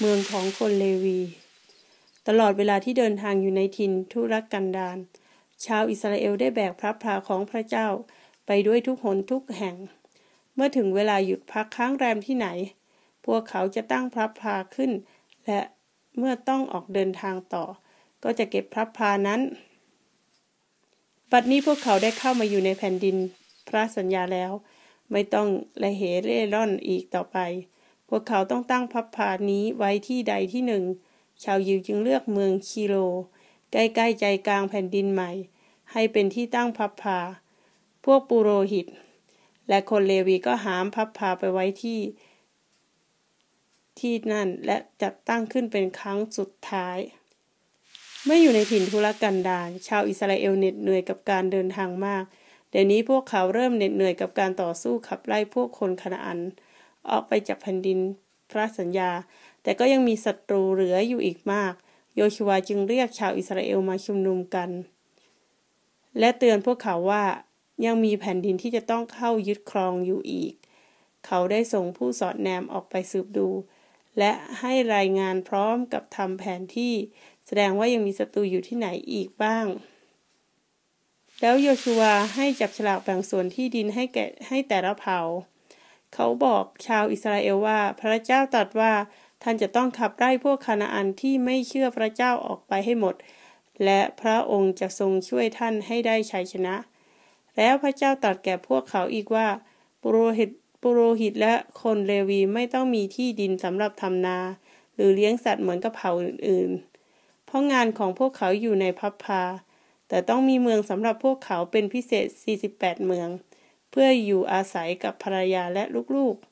เมืองของคนเลวี ตลอดเวลาที่เดินทางอยู่ในทินทุรกันดารชาวอิสราเอลได้แบกพระพราของพระเจ้าไปด้วยทุกหนทุกแห่ง เมื่อถึงเวลาหยุดพักค้างแรมที่ไหน พวกเขาจะตั้งพระพาขึ้น และเมื่อต้องออกเดินทางต่อ ก็จะเก็บพระพานั้นบัดนี้พวกเขาได้เข้ามาอยู่ในแผ่นดินพระสัญญาแล้ว ไม่ต้องละเหเร่ร่อนอีกต่อไปพวกเขาต้องตั้งพับพานี้ไว้ที่ใดที่หนึ่ง ชาวยิวจึงเลือกเมืองคีโล ใกล้ๆใจกลางแผ่นดินใหม่ ให้เป็นที่ตั้งพับพา พวกปุโรหิต และคนเลวีก็หามพับพาไปไว้ที่ที่นั่นและจัดตั้งขึ้นเป็นครั้งสุดท้าย เมื่ออยู่ในถิ่นทุรกันดารชาวอิสราเอลเหน็ดเหนื่อยกับการเดินทางมาก เดี๋ยวนี้พวกเขาเริ่มเหน็ดเหนื่อยกับการต่อสู้ขับไล่พวกคนคณาอันออกไปจากแผ่นดินพระสัญญา แต่ก็ยังมีศัตรูเหลืออยู่อีกมาก โยชวาจึงเรียกชาวอิสราเอลมาชุมนุมกัน และเตือนพวกเขาว่า ยังมีแผ่นดินที่จะต้องเข้ายึดครองอยู่อีก เขาได้ส่งผู้สอดแนมออกไปสืบดู และให้รายงานพร้อมกับทำแผนที่แสดงว่ายังมีศัตรูอยู่ที่ไหนอีกบ้าง แล้วโยชัวให้จับฉลากแบ่งส่วนที่ดินให้แก่ให้แต่ละเผ่าเขาบอกชาวอิสราเอลว่า พระเจ้าตรัสว่าท่านจะต้องขับไล่พวกคานาอันที่ไม่เชื่อพระเจ้าออกไปให้หมด และพระองค์จะทรงช่วยท่านให้ได้ชัยชนะ แล้วพระเจ้าตรัสแก่พวกเขาอีกว่าปุโรหิตปุโรหิตและคนเลวีไม่ต้องมีที่ดินสำหรับทำนา หรือเลี้ยงสัตว์เหมือนกับเผ่าอื่นๆ เพราะงานของพวกเขาอยู่ในพับพาแต่ต้องมีเมืองสำหรับพวกเขาเป็นพิเศษ 48 เมืองเพื่ออยู่อาศัยกับภรรยาและลูก ๆ